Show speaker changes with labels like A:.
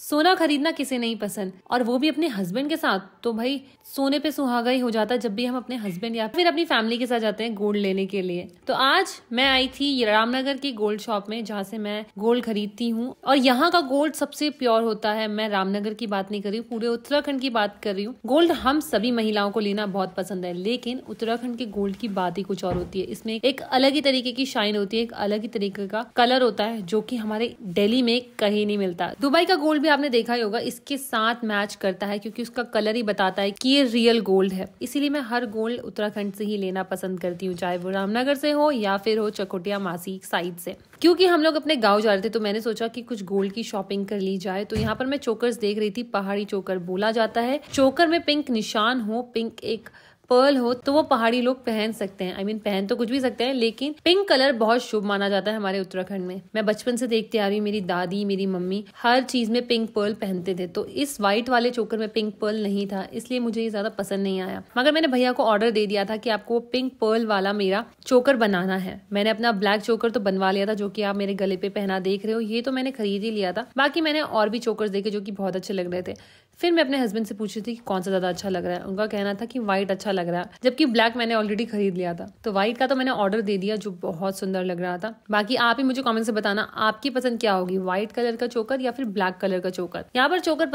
A: सोना खरीदना किसे नहीं पसंद और वो भी अपने हस्बैंड के साथ तो भाई सोने पे सुहागा ही हो जाता है जब भी हम अपने हस्बैंड या फिर अपनी फैमिली के साथ जाते हैं गोल्ड लेने के लिए तो आज मैं आई थी रामनगर की गोल्ड शॉप में जहाँ से मैं गोल्ड खरीदती हूँ और यहाँ का गोल्ड सबसे प्योर होता है मैं रामनगर की बात नहीं कर रही हूँ पूरे उत्तराखंड की बात कर रही हूँ गोल्ड हम सभी महिलाओं को लेना बहुत पसंद है लेकिन उत्तराखंड के गोल्ड की बात ही कुछ और होती है इसमें एक अलग ही तरीके की शाइन होती है एक अलग ही तरीके का कलर होता है जो की हमारे डेली में कहीं नहीं मिलता दुबई का गोल्ड भी आपने देखा ही होगा इसके साथ मैच करता है क्योंकि उसका कलर ही बताता है कि ये रियल गोल्ड है इसीलिए मैं हर गोल्ड उत्तराखंड से ही लेना पसंद करती हूँ चाहे वो रामनगर से हो या फिर हो चकोटिया मासी साइड से क्योंकि हम लोग अपने गाँव जा रहे थे तो मैंने सोचा कि कुछ गोल्ड की शॉपिंग कर ली जाए तो यहाँ पर मैं चोकर्स देख रही थी पहाड़ी चोकर बोला जाता है चोकर में पिंक निशान हो पिंक एक पर्ल हो तो वो पहाड़ी लोग पहन सकते हैं आई I मीन mean, पहन तो कुछ भी सकते हैं लेकिन पिंक कलर बहुत शुभ माना जाता है हमारे उत्तराखंड में मैं बचपन से देखती आ रही हूँ मेरी दादी मेरी मम्मी हर चीज में पिंक पर्ल पहनते थे तो इस व्हाइट वाले चोकर में पिंक पर्ल नहीं था इसलिए मुझे ये ज्यादा पसंद नहीं आया मगर मैंने भैया को ऑर्डर दे दिया था कि आपको पिंक पर्ल वाला मेरा चोकर बनाना है मैंने अपना ब्लैक चोकर तो बनवा लिया था जो की आप मेरे गले पे पहना देख रहे हो ये तो मैंने खरीद ही लिया था बाकी मैंने और भी चोकर देखे जो की बहुत अच्छे लग रहे थे फिर मैं अपने हस्बैंड से पूछी थी कि कौन सा ज़्यादा अच्छा लग रहा है उनका कहना था कि व्हाइट अच्छा लग रहा है जबकि ब्लैक मैंने ऑलरेडी खरीद लिया था तो व्हाइट का तो मैंने ऑर्डर दे दिया जो बहुत सुंदर लग रहा था बाकी आप ही मुझे कॉमेंट से बताना आपकी पसंद क्या होगी व्हाइट कलर का चोकर या फिर ब्लैक कलर का चोकर यहाँ पर चोकर